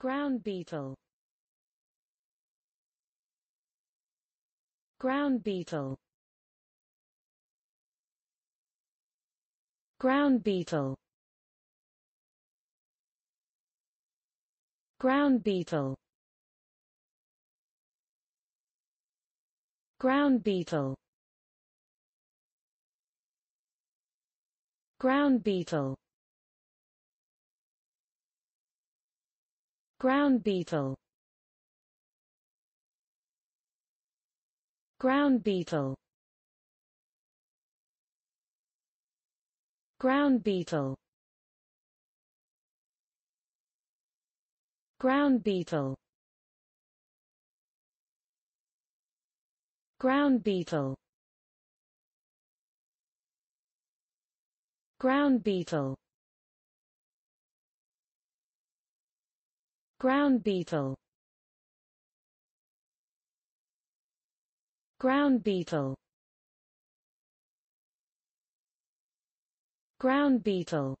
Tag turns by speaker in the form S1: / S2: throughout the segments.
S1: Ground beetle Ground beetle Ground beetle Ground beetle Ground beetle Ground beetle Ground beetle Ground beetle Ground beetle Ground beetle Ground beetle Ground beetle Ground beetle Ground beetle Ground beetle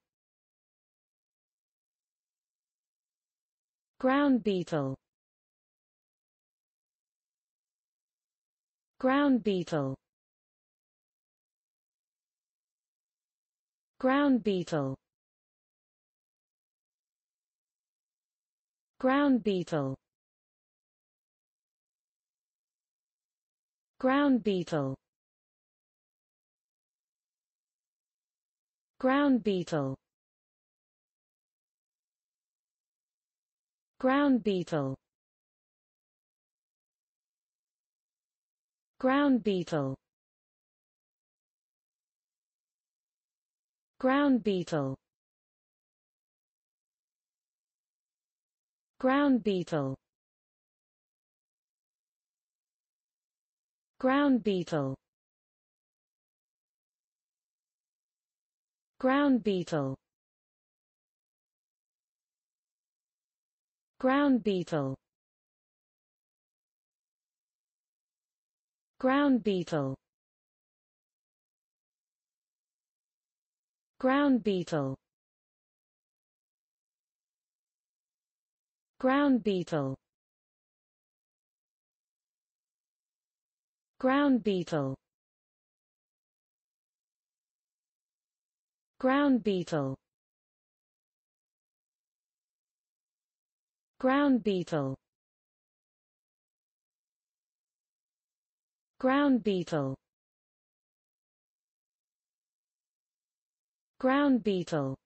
S1: Ground beetle Ground beetle Ground beetle Ground beetle Ground beetle Ground beetle Ground beetle Ground beetle Ground beetle Ground beetle Ground beetle Ground beetle Ground beetle Ground beetle Ground beetle Ground beetle Ground beetle Ground beetle Ground beetle Ground beetle Ground beetle